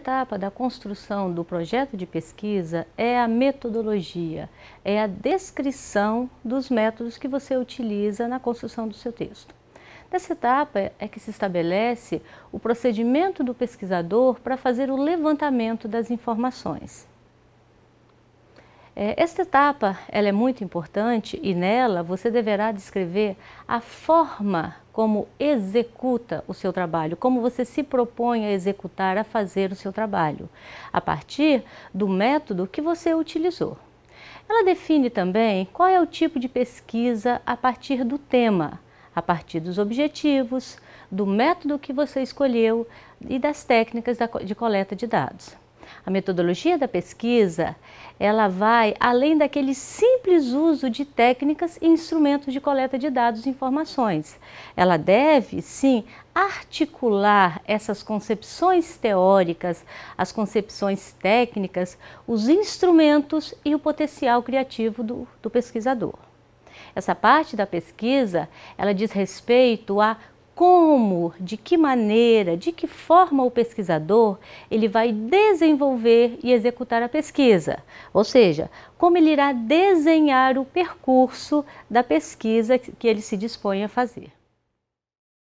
etapa da construção do projeto de pesquisa é a metodologia, é a descrição dos métodos que você utiliza na construção do seu texto. Nessa etapa é que se estabelece o procedimento do pesquisador para fazer o levantamento das informações. É, esta etapa ela é muito importante e nela você deverá descrever a forma como executa o seu trabalho, como você se propõe a executar, a fazer o seu trabalho, a partir do método que você utilizou. Ela define também qual é o tipo de pesquisa a partir do tema, a partir dos objetivos, do método que você escolheu e das técnicas de coleta de dados. A metodologia da pesquisa, ela vai além daquele simples uso de técnicas e instrumentos de coleta de dados e informações. Ela deve, sim, articular essas concepções teóricas, as concepções técnicas, os instrumentos e o potencial criativo do, do pesquisador. Essa parte da pesquisa, ela diz respeito à como, de que maneira, de que forma o pesquisador ele vai desenvolver e executar a pesquisa, ou seja, como ele irá desenhar o percurso da pesquisa que ele se dispõe a fazer.